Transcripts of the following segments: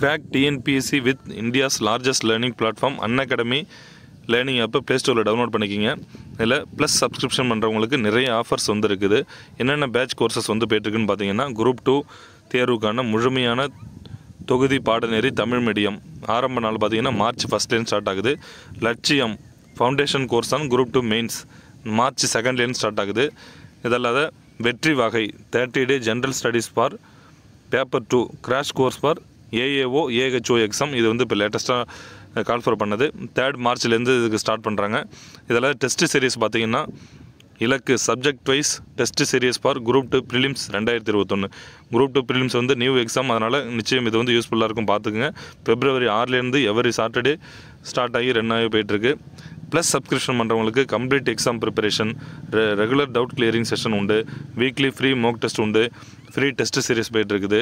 crack TNPSC with India's largest learning platform Unacademy learning ஆப்பை play ஸ்டோரில் download பண்ணிக்கிங்க இதில் ப்ளஸ் சப்ஸ்கிரிப்ஷன் பண்ணுறவங்களுக்கு நிறைய ஆஃபர்ஸ் வந்து இருக்குது என்னென்ன பேட்ச் கோர்சஸ் வந்து போயிட்டுருக்குன்னு பார்த்தீங்கன்னா குரூப் டூ தேர்வுக்கான முழுமையான தொகுதி பாடநெறி தமிழ் மீடியம் ஆரம்ப நாள் பார்த்தீங்கன்னா மார்ச் ஃபஸ்ட்லேருந்து ஸ்டார்ட் ஆகுது லட்சியம் ஃபவுண்டேஷன் கோர்ஸ் தான் குரூப் டூ மெயின்ஸ் மார்ச் செகண்ட்லேருந்து ஸ்டார்ட் ஆகுது இதல்லாத வெற்றி வகை thirty day general studies for paper two crash course for AAO AHO exam இது வந்து இப்போ லேட்டஸ்ட்டாக கால்ஃபர் பண்ணது தேர்ட் மார்ச்லேருந்து இதுக்கு ஸ்டார்ட் பண்ணுறாங்க இதில் டெஸ்ட் சீரீஸ் பார்த்திங்கன்னா இலக்கு subject wise test series for group two prelims ரெண்டாயிரத்தி இருபத்தொன்று குரூப் டூ ப்ரிலிம்ஸ் வந்து நியூ எக்ஸாம் அதனால் நிச்சயம் இது வந்து யூஸ்ஃபுல்லாக இருக்கும் பார்த்துக்குங்க பிப்ரவரி ஆறுலேருந்து எவரி சாட்டர்டே ஸ்டார்ட் ஆகி ரன் ஆகி போயிட்டுருக்கு ப்ளஸ் சப்ஸ்கிரிப்ஷன் பண்ணுறவங்களுக்கு கம்ப்ளீட் எக்ஸாம் ப்ரிப்பரேஷன் ரெ ரெகுலர் டவுட் கிளியரிங் செஷன் உண்டு வீக்லி ஃப்ரீ மோக் டெஸ்ட் உண்டு ஃப்ரீ டெஸ்ட் சீரியஸ் போயிட்டுருக்குது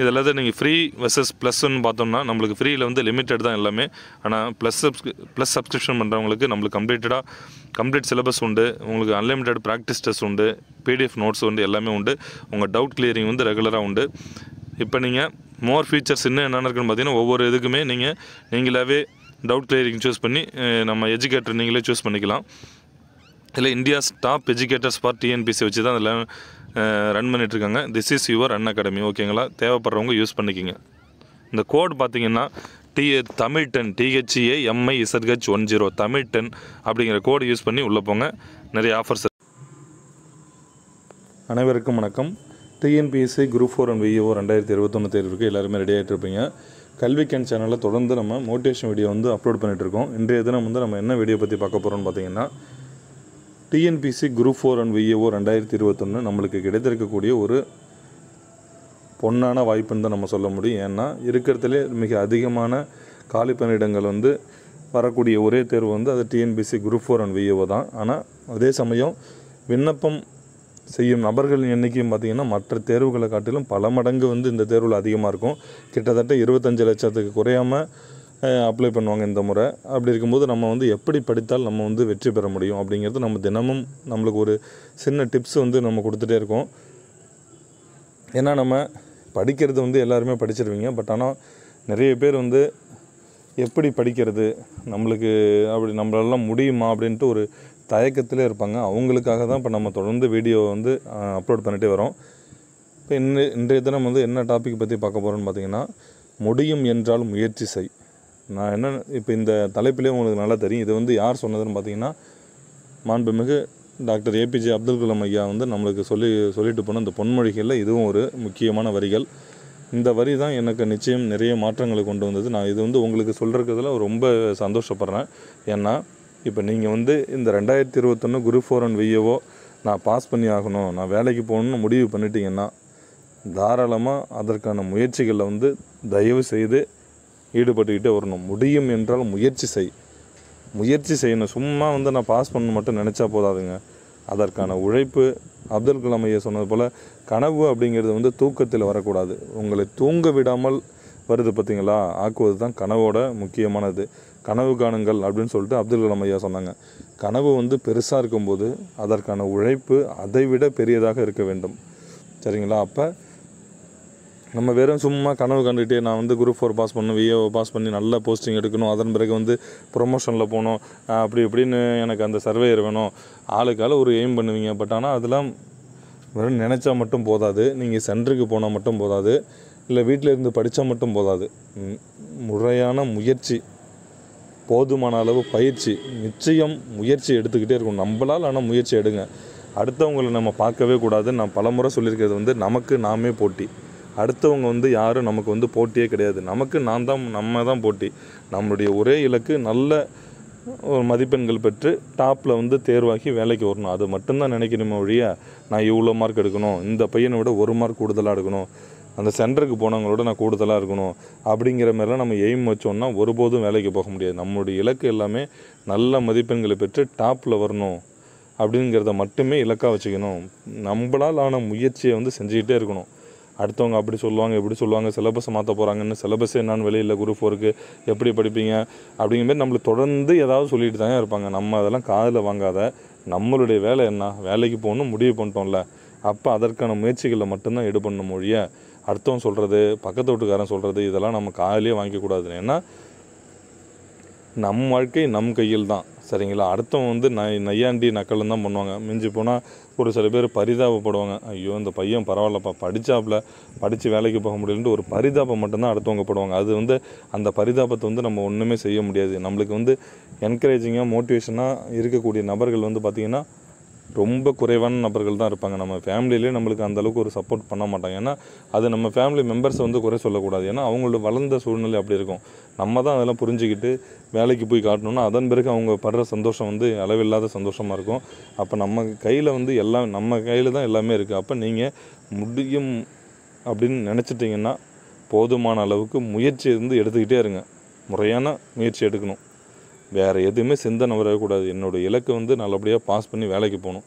இதில் நீங்கள் ஃப்ரீ வர்சஸ் ப்ளஸ்ன்னு பார்த்தோம்னா நம்மளுக்கு ஃப்ரீயில் வந்து லிமிட்டட் தான் எல்லாமே ஆனால் ப்ளஸ் சப்ஸ்க் ப்ளஸ் சப்ஸ்கிரிப்ஷன் பண்ணுறவங்களுக்கு நம்மளுக்கு கம்ப்ளீட்டடாக கம்ப்ளீட் சிலபஸ் உண்டு உங்களுக்கு அன்லிமிட்டட் ப்ராக்டிஸ் டெஸ்ட் உண்டு பிடிஎஃப் நோட்ஸ் உண்டு எல்லாமே உண்டு உங்கள் டவுட் கிளியரிங் வந்து ரெகுலராக உண்டு இப்போ நீங்கள் மோர் ஃபீச்சர்ஸ் இன்னும் என்னென்ன இருக்குன்னு பார்த்தீங்கன்னா ஒவ்வொரு இதுக்குமே நீங்கள் நீங்களாகவே டவுட் கிளியரிங் சூஸ் பண்ணி நம்ம எஜுகேட்டர் நீங்களே சூஸ் பண்ணிக்கலாம் இதில் India's top educators for TNPSC வச்சு தான் இதில் ரன் பண்ணிகிட்ருக்காங்க this is your Unacademy ஓகேங்களா தேவைப்படுறவங்க யூஸ் பண்ணிக்கிங்க இந்த கோட் பார்த்திங்கன்னா the Tamil ten T H A M I Z H one zero Tamil ten அப்படிங்கிற கோடு யூஸ் பண்ணி உள்ளே போங்க நிறைய ஆஃபர்ஸ் அனைவருக்கும் வணக்கம் TNPSC group four and VAO ரெண்டாயிரத்தி இருபத்தொன்று தேர்வுக்கு எல்லாருமே ரெடி ஆகிட்டு இருப்பீங்க கல்விக்கன் சேனலில் தொடர்ந்து நம்ம மோட்டிவேஷன் வீடியோ வந்து அப்லோட் பண்ணிகிட்ருக்கோம் இன்றைய தினம் வந்து நம்ம என்ன வீடியோ பற்றி பார்க்க போகிறோம்னு பார்த்தீங்கன்னா TNPSC group four and VAO ரெண்டாயிரத்தி இருபத்தொன்று நம்மளுக்கு கிடைத்திருக்கக்கூடிய ஒரு பொன்னான வாய்ப்புன்னு தான் நம்ம சொல்ல முடியும் ஏன்னா இருக்கிறதுலே மிக அதிகமான காலி பணியிடங்கள் வந்து வரக்கூடிய ஒரே தேர்வு வந்து அது TNPSC group four and VAO தான் ஆனால் அதே சமயம் விண்ணப்பம் செய்யும் நபர்களின் எண்ணிக்கையும் பார்த்திங்கன்னா மற்ற தேர்வுகளை காட்டிலும் பல மடங்கு வந்து இந்த தேர்வில் அதிகமாக இருக்கும் கிட்டத்தட்ட இருபத்தஞ்சு லட்சத்துக்கு குறையாமல் அப்ளை பண்ணுவாங்க இந்த முறை அப்படி இருக்கும்போது நம்ம வந்து எப்படி படித்தால் நம்ம வந்து வெற்றி பெற முடியும் அப்படிங்கிறது நம்ம தினமும் நம்மளுக்கு ஒரு சின்ன டிப்ஸ் வந்து நம்ம கொடுத்துட்டே இருக்கோம் ஏன்னா நம்ம படிக்கிறது வந்து எல்லாருமே படிச்சிருவீங்க பட் ஆனால் நிறைய பேர் வந்து எப்படி படிக்கிறது நம்மளுக்கு அப்படி நம்மளெல்லாம் முடியுமா அப்படின்ட்டு ஒரு தயக்கத்திலே இருப்பாங்க அவங்களுக்காக தான் இப்போ நம்ம தொடர்ந்து வீடியோ வந்து அப்லோட் பண்ணிகிட்டே வரோம் இப்போ இன்று இன்றைய தினம் வந்து என்ன டாபிக் பற்றி பார்க்க போகிறோன்னு பார்த்தீங்கன்னா முடியும் என்றால் முயற்சி செய் நான் என்ன இப்போ இந்த தலைப்பிலே உங்களுக்கு நல்லா தெரியும் இது வந்து யார் சொன்னதுன்னு பார்த்தீங்கன்னா மாண்புமிகு டாக்டர் ஏபிஜே அப்துல் கலாம் ஐயா வந்து நம்மளுக்கு சொல்லி சொல்லிட்டு போன இந்த பொன்மொழிகளில் இதுவும் ஒரு முக்கியமான வரிகள் இந்த வரி தான் எனக்கு நிச்சயம் நிறைய மாற்றங்களை கொண்டு வந்தது நான் இது வந்து உங்களுக்கு சொல்கிறதுல ரொம்ப சந்தோஷப்படுறேன் ஏன்னா இப்போ நீங்கள் வந்து இந்த ரெண்டாயிரத்தி இருபத்தொன்று குரு ஒன் வெய்யவோ நான் பாஸ் பண்ணி ஆகணும் நான் வேலைக்கு போகணும்னு முடிவு பண்ணிட்டீங்கன்னா தாராளமாக அதற்கான முயற்சிகளை வந்து தயவு செய்து ஈடுபட்டுக்கிட்டே வரணும் முடியும் என்றால் முயற்சி செய் முயற்சி செய்யணும் சும்மா வந்து நான் பாஸ் பண்ண மட்டும் நினச்சா போதாதுங்க அதற்கான உழைப்பு அப்துல் கலாம் ஐயா சொன்னது போல் கனவு அப்படிங்கிறது வந்து தூக்கத்தில் வரக்கூடாது உங்களை தூங்க விடாமல் வருது பார்த்தீங்களா ஆக்குவது தான் கனவோட முக்கியமானது கனவு காணுங்கள் அப்படின்னு சொல்லிட்டு அப்துல் கலாம் ஐயா சொன்னாங்க கனவு வந்து பெருசாக இருக்கும்போது அதற்கான உழைப்பு அதை விட பெரியதாக இருக்க வேண்டும் சரிங்களா அப்போ நம்ம வெறும் சும்மா கனவு கண்டுகிட்டே நான் வந்து குரூப் ஃபோர் பாஸ் பண்ணணும் விஏஓ பாஸ் பண்ணி நல்ல போஸ்டிங் எடுக்கணும் அதன் பிறகு வந்து ப்ரொமோஷனில் போகணும் அப்படி இப்படின்னு எனக்கு அந்த சர்வேயர் வேணும் ஆளுக்கால ஒரு எய்ம் பண்ணுவீங்க பட் ஆனால் அதெல்லாம் வெறும் நினச்சா மட்டும் போதாது நீங்கள் சென்டருக்கு போனால் மட்டும் போதாது இல்லை வீட்டில் இருந்து படித்தா மட்டும் போதாது முறையான முயற்சி போதுமான அளவு பயிற்சி நிச்சயம் முயற்சி எடுத்துக்கிட்டே இருக்கும் நம்மளால் ஆனால் முயற்சி எடுங்க அடுத்தவங்களை நம்ம பார்க்கவே கூடாது நான் பலமுறை சொல்லியிருக்கிறது வந்து நமக்கு நாமே போட்டி அடுத்தவங்க வந்து யாரும் நமக்கு வந்து போட்டியே கிடையாது நமக்கு நான் தான் நம்ம தான் போட்டி நம்மளுடைய ஒரே இலக்கு நல்ல ஒரு மதிப்பெண்கள் பெற்று டாப்பில் வந்து தேர்வாகி வேலைக்கு வரணும் அது மட்டும்தான் நினைக்கணுமே ஒழிய நான் இவ்வளோ மார்க் எடுக்கணும் இந்த பையனை விட ஒரு மார்க் கூடுதலாக எடுக்கணும் அந்த சென்டருக்கு போனவங்களோட நான் கூடுதலாக இருக்கணும் அப்படிங்கிற மாதிரிலாம் நம்ம எய்ம் வச்சோம்னா ஒருபோதும் வேலைக்கு போக முடியாது நம்மளுடைய இலக்கு எல்லாமே நல்ல மதிப்பெண்களை பெற்று டாப்பில் வரணும் அப்படிங்கிறத மட்டுமே இலக்காக வச்சுக்கணும் நம்மளால் ஆன முயற்சியை வந்து செஞ்சுக்கிட்டே இருக்கணும் அடுத்தவங்க அப்படி சொல்லுவாங்க எப்படி சொல்லுவாங்க சிலபஸ் மாற்ற போகிறாங்கன்னு சிலபஸ் என்னான்னு வெளியில் குரூப் ஃபோருக்கு எப்படி படிப்பீங்க அப்படிங்கிற மாதிரி நம்மளை தொடர்ந்து ஏதாவது சொல்லிட்டு தாங்க இருப்பாங்க நம்ம அதெல்லாம் காதில் வாங்காத நம்மளுடைய வேலை என்ன வேலைக்கு போகணும் முடிவு பண்ணிட்டோம்ல அப்போ அதற்கான முயற்சிகளை மட்டும்தான் பண்ணும் மொழிய அடுத்தவன் சொல்கிறது பக்கத்து வீட்டுக்காரன் சொல்கிறது இதெல்லாம் நம்ம காலையிலே வாங்கிக்கூடாதுன்னு ஏன்னா நம் வாழ்க்கை நம் கையில் தான் சரிங்களா அடுத்தவங்க வந்து நை நையாண்டி நக்கல் தான் பண்ணுவாங்க மிஞ்சி போனால் ஒரு சில பேர் பரிதாபப்படுவாங்க ஐயோ இந்த பையன் பரவாயில்லப்பா படித்தாப்பில் படித்து வேலைக்கு போக முடியலன்ட்டு ஒரு பரிதாபம் மட்டும்தான் அடுத்தவங்க போடுவாங்க அது வந்து அந்த பரிதாபத்தை வந்து நம்ம ஒன்றுமே செய்ய முடியாது நம்மளுக்கு வந்து என்கரேஜிங்காக மோட்டிவேஷனாக இருக்கக்கூடிய நபர்கள் வந்து பார்த்திங்கன்னா ரொம்ப குறைவான நபர்கள் தான் இருப்பாங்க நம்ம ஃபேமிலியிலே நம்மளுக்கு அந்தளவுக்கு ஒரு சப்போர்ட் பண்ண மாட்டாங்க ஏன்னா அது நம்ம ஃபேமிலி மெம்பர்ஸை வந்து குறை சொல்லக்கூடாது ஏன்னா அவங்களோட வளர்ந்த சூழ்நிலை அப்படி இருக்கும் நம்ம தான் அதெல்லாம் புரிஞ்சுக்கிட்டு வேலைக்கு போய் காட்டணும்னா அதன் பிறகு அவங்க படுற சந்தோஷம் வந்து அளவில்லாத சந்தோஷமாக இருக்கும் அப்போ நம்ம கையில் வந்து எல்லாம் நம்ம கையில் தான் எல்லாமே இருக்குது அப்போ நீங்கள் முடியும் அப்படின்னு நினச்சிட்டிங்கன்னா போதுமான அளவுக்கு முயற்சி இருந்து எடுத்துக்கிட்டே இருங்க முறையான முயற்சி எடுக்கணும் வேறு எதுவுமே சிந்தனை வரக்கூடாது என்னோடய இலக்கு வந்து நல்லபடியாக பாஸ் பண்ணி வேலைக்கு போகணும்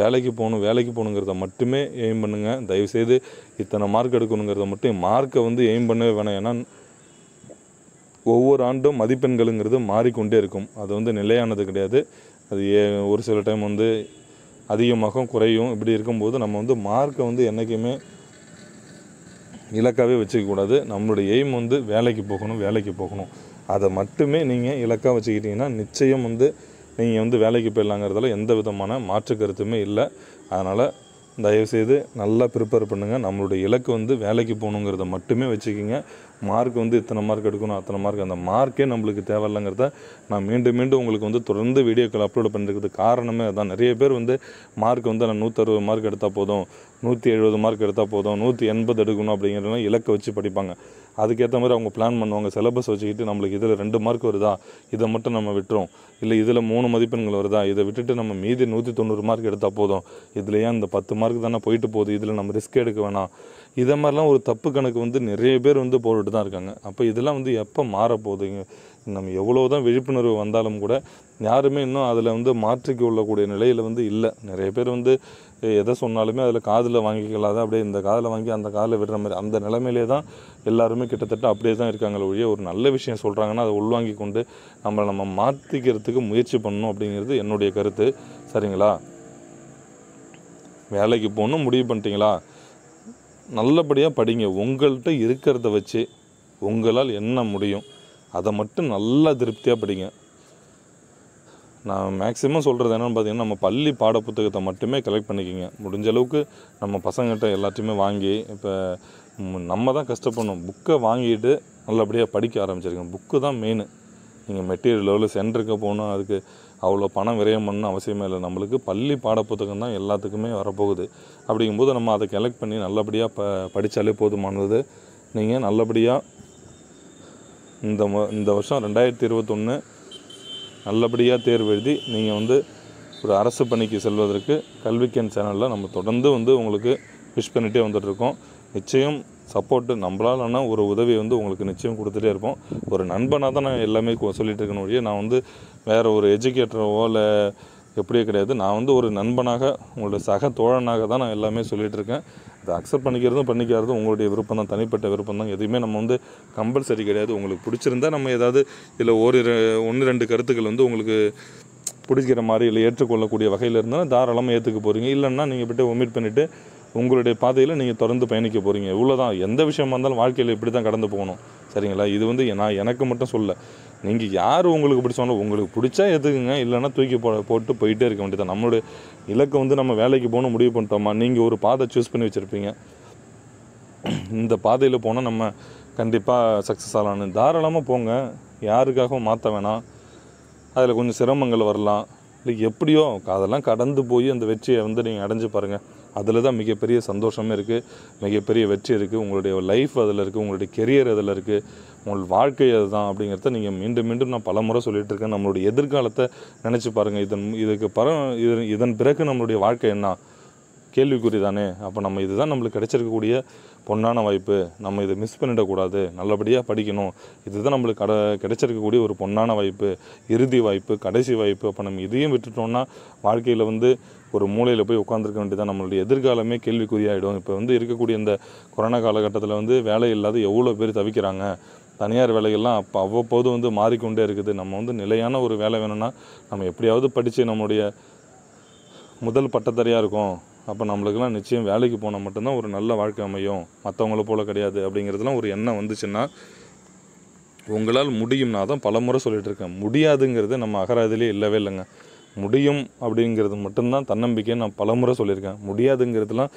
வேலைக்கு போகணும் வேலைக்கு போகணுங்கிறத மட்டுமே எய்ம் பண்ணுங்கள் தயவுசெய்து இத்தனை மார்க் எடுக்கணுங்கிறத மட்டும் மார்க்கை வந்து எய்ம் பண்ணவே வேணாம் ஏன்னா ஒவ்வொரு ஆண்டும் மதிப்பெண்களுங்கிறது மாறிக்கொண்டே இருக்கும் அது வந்து நிலையானது கிடையாது அது ஏ ஒரு சில டைம் வந்து அதிகமாகவும் குறையும் இப்படி இருக்கும்போது நம்ம வந்து மார்க்கை வந்து என்றைக்குமே இலக்காகவே வச்சுக்கக்கூடாது நம்மளுடைய எய்ம் வந்து வேலைக்கு போகணும் வேலைக்கு போகணும் அதை மட்டுமே நீங்கள் இலக்காக வச்சுக்கிட்டிங்கன்னா நிச்சயம் வந்து நீங்கள் வந்து வேலைக்கு போயிடலாங்கிறதால எந்த விதமான மாற்று கருத்துமே இல்லை அதனால் தயவுசெய்து நல்லா ப்ரிப்பேர் பண்ணுங்கள் நம்மளுடைய இலக்கு வந்து வேலைக்கு போகணுங்கிறத மட்டுமே வச்சுக்கிங்க மார்க் வந்து இத்தனை மார்க் எடுக்கணும் அத்தனை மார்க் அந்த மார்க்கே நம்மளுக்கு தேவையில்லைங்கிறத நான் மீண்டும் மீண்டும் உங்களுக்கு வந்து தொடர்ந்து வீடியோக்கள் அப்லோட் பண்ணுறதுக்கு காரணமே அதான் நிறைய பேர் வந்து மார்க் வந்து நான் நூற்றறுபது மார்க் எடுத்தால் போதும் நூற்றி எழுபது மார்க் எடுத்தால் போதும் நூற்றி எண்பது எடுக்கணும் அப்படிங்கிறதுலாம் இலக்கை வச்சு படிப்பாங்க அதுக்கேற்ற மாதிரி அவங்க பிளான் பண்ணுவாங்க சிலபஸ் வச்சுக்கிட்டு நம்மளுக்கு இதில் ரெண்டு மார்க் வருதா இதை மட்டும் நம்ம விட்டுரும் இல்லை இதில் மூணு மதிப்பெண்கள் வருதா இதை விட்டுட்டு நம்ம மீதி நூற்றி தொண்ணூறு மார்க் எடுத்தால் போதும் இதில் ஏன் இந்த பத்து மார்க் தானே போயிட்டு போகுது இதில் நம்ம ரிஸ்க் எடுக்க வேணாம் இதை மாதிரிலாம் ஒரு தப்பு கணக்கு வந்து நிறைய பேர் வந்து போட்டுட்டு தான் இருக்காங்க அப்போ இதெல்லாம் வந்து எப்போ மாறப்போகுதுங்க நம்ம எவ்வளோ தான் விழிப்புணர்வு வந்தாலும் கூட யாருமே இன்னும் அதில் வந்து மாற்றிக்கொள்ளக்கூடிய நிலையில் வந்து இல்லை நிறைய பேர் வந்து எதை சொன்னாலுமே அதில் காதில் வாங்கிக்கலாம் அப்படியே இந்த காதில் வாங்கி அந்த காதில் விடுற மாதிரி அந்த நிலைமையிலே தான் எல்லாருமே கிட்டத்தட்ட அப்படியே தான் இருக்காங்களே ஒழிய ஒரு நல்ல விஷயம் சொல்கிறாங்கன்னா அதை உள்வாங்கி கொண்டு நம்மளை நம்ம மாற்றிக்கிறதுக்கு முயற்சி பண்ணணும் அப்படிங்கிறது என்னுடைய கருத்து சரிங்களா வேலைக்கு போகணும் முடிவு பண்ணிட்டீங்களா நல்லபடியாக படிங்க உங்கள்கிட்ட இருக்கிறத வச்சு உங்களால் என்ன முடியும் அதை மட்டும் நல்லா திருப்தியாக படிங்க நான் மேக்ஸிமம் சொல்கிறது என்னென்னு பார்த்தீங்கன்னா நம்ம பள்ளி பாட புத்தகத்தை மட்டுமே கலெக்ட் பண்ணிக்கிங்க முடிஞ்ச அளவுக்கு நம்ம பசங்கிட்ட எல்லாத்தையுமே வாங்கி இப்போ நம்ம தான் கஷ்டப்படணும் புக்கை வாங்கிட்டு நல்லபடியாக படிக்க ஆரம்பிச்சிருக்கேன் புக்கு தான் மெயின் நீங்கள் மெட்டீரியல் லெவலில் சென்டருக்கு போகணும் அதுக்கு அவ்வளோ பணம் விரயம் பண்ணணும் அவசியமே இல்லை நம்மளுக்கு பள்ளி பாடப்புத்தகம் தான் எல்லாத்துக்குமே வரப்போகுது அப்படிங்கும்போது நம்ம அதை கலெக்ட் பண்ணி நல்லபடியாக ப படித்தாலே போதுமானது நீங்கள் நல்லபடியாக இந்த இந்த வருஷம் ரெண்டாயிரத்தி இருபத்தொன்று நல்லபடியாக தேர்வு எழுதி நீங்கள் வந்து ஒரு அரசு பணிக்கு செல்வதற்கு கல்விக்கன் சேனலில் நம்ம தொடர்ந்து வந்து உங்களுக்கு விஷ் பண்ணிகிட்டே வந்துட்ருக்கோம் நிச்சயம் சப்போர்ட்டு ஆனால் ஒரு உதவி வந்து உங்களுக்கு நிச்சயம் கொடுத்துட்டே இருப்போம் ஒரு நண்பனாக தான் நான் எல்லாமே சொல்லிகிட்டு இருக்கணும் ஒழிய நான் வந்து வேறு ஒரு எஜுகேட்டரவோ இல்லை எப்படியே கிடையாது நான் வந்து ஒரு நண்பனாக உங்களோட சக தோழனாக தான் நான் எல்லாமே சொல்லிகிட்டு இருக்கேன் இதை அக்செப்ட் பண்ணிக்கிறதும் பண்ணிக்கிறதும் உங்களுடைய விருப்பம் தான் தனிப்பட்ட விருப்பம் தான் எதுவுமே நம்ம வந்து கம்பல்சரி கிடையாது உங்களுக்கு பிடிச்சிருந்தா நம்ம ஏதாவது இல்லை ஒரு ஒன்று ரெண்டு கருத்துக்கள் வந்து உங்களுக்கு பிடிக்கிற மாதிரி இல்லை ஏற்றுக்கொள்ளக்கூடிய வகையில் இருந்தாலும் தாராளமாக ஏற்றுக்க போகிறீங்க இல்லைன்னா நீங்கள் போய்ட்டு ஒமிட் பண்ணிவிட்டு உங்களுடைய பாதையில் நீங்கள் தொடர்ந்து பயணிக்க போகிறீங்க தான் எந்த விஷயமா இருந்தாலும் வாழ்க்கையில் இப்படி தான் கடந்து போகணும் சரிங்களா இது வந்து நான் எனக்கு மட்டும் சொல்ல நீங்கள் யார் உங்களுக்கு பிடிச்சாலும் உங்களுக்கு பிடிச்சா எதுக்குங்க இல்லைன்னா தூக்கி போ போட்டு போயிட்டே இருக்க வேண்டியதான் நம்மளுடைய இலக்கை வந்து நம்ம வேலைக்கு போகணும் முடிவு பண்ணிட்டோமா நீங்கள் ஒரு பாதை சூஸ் பண்ணி வச்சுருப்பீங்க இந்த பாதையில் போனால் நம்ம கண்டிப்பாக சக்ஸஸ் ஆகலான்னு தாராளமாக போங்க யாருக்காகவும் மாற்ற வேணாம் அதில் கொஞ்சம் சிரமங்கள் வரலாம் இல்லை எப்படியோ அதெல்லாம் கடந்து போய் அந்த வெற்றியை வந்து நீங்கள் அடைஞ்சு பாருங்கள் அதில் தான் மிகப்பெரிய சந்தோஷமே இருக்குது மிகப்பெரிய வெற்றி இருக்குது உங்களுடைய லைஃப் அதில் இருக்குது உங்களுடைய கெரியர் அதில் இருக்குது உங்கள் வாழ்க்கை அதுதான் அப்படிங்கிறத நீங்கள் மீண்டும் மீண்டும் நான் பல முறை சொல்லிகிட்டு இருக்கேன் நம்மளுடைய எதிர்காலத்தை நினச்சி பாருங்கள் இதன் இதுக்கு பர இது இதன் பிறகு நம்மளுடைய வாழ்க்கை என்ன கேள்விக்குறி தானே அப்போ நம்ம இதுதான் நம்மளுக்கு கிடைச்சிருக்கக்கூடிய பொன்னான வாய்ப்பு நம்ம இதை மிஸ் பண்ணிடக்கூடாது நல்லபடியாக படிக்கணும் இதுதான் நம்மளுக்கு கட கிடைச்சிருக்கக்கூடிய ஒரு பொன்னான வாய்ப்பு இறுதி வாய்ப்பு கடைசி வாய்ப்பு அப்போ நம்ம இதையும் விட்டுட்டோம்னா வாழ்க்கையில் வந்து ஒரு மூலையில் போய் உட்காந்துருக்க வேண்டியதான் நம்மளுடைய எதிர்காலமே கேள்விக்குறியாகிடும் இப்போ வந்து இருக்கக்கூடிய இந்த கொரோனா காலகட்டத்தில் வந்து வேலை இல்லாத எவ்வளோ பேர் தவிக்கிறாங்க தனியார் வேலைகள்லாம் அப்போ அவ்வப்போது வந்து மாறிக்கொண்டே இருக்குது நம்ம வந்து நிலையான ஒரு வேலை வேணும்னா நம்ம எப்படியாவது படித்து நம்மளுடைய முதல் பட்டத்தறியாக இருக்கும் அப்போ நம்மளுக்கெல்லாம் நிச்சயம் வேலைக்கு போனால் மட்டும்தான் ஒரு நல்ல வாழ்க்கை அமையும் மற்றவங்கள போல் கிடையாது அப்படிங்கிறதுலாம் ஒரு எண்ணம் வந்துச்சுன்னா உங்களால் முடியும்னா தான் பல முறை சொல்லிகிட்டு இருக்கேன் முடியாதுங்கிறது நம்ம அகராதிலே இல்லவே இல்லைங்க முடியும் அப்படிங்கிறது மட்டும்தான் தன்னம்பிக்கையை நான் பல முறை சொல்லியிருக்கேன் முடியாதுங்கிறதுலாம்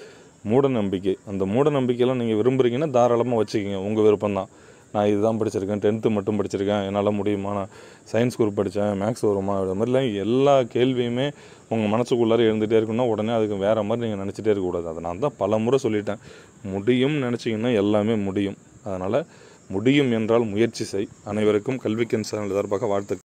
மூட நம்பிக்கை அந்த மூட நம்பிக்கையெல்லாம் நீங்கள் விரும்புகிறீங்கன்னா தாராளமாக வச்சுக்கிங்க உங்கள் விருப்பம்தான் நான் இதுதான் படிச்சிருக்கேன் டென்த்து மட்டும் படிச்சிருக்கேன் என்னால் முடியுமா நான் சயின்ஸ் குரூப் படித்தேன் மேக்ஸ் வருமா அப்படின்ற மாதிரிலாம் எல்லா கேள்வியுமே உங்கள் மனசுக்குள்ளார எழுந்துகிட்டே இருக்குன்னா உடனே அதுக்கு வேறு மாதிரி நீங்கள் நினச்சிட்டே இருக்கக்கூடாது அதை நான் தான் பல முறை சொல்லிட்டேன் முடியும்னு நினச்சிங்கன்னா எல்லாமே முடியும் அதனால் முடியும் என்றால் முயற்சி செய் அனைவருக்கும் கல்விக்கன் சேனல் சார்பாக வாழ்த்துக்கள்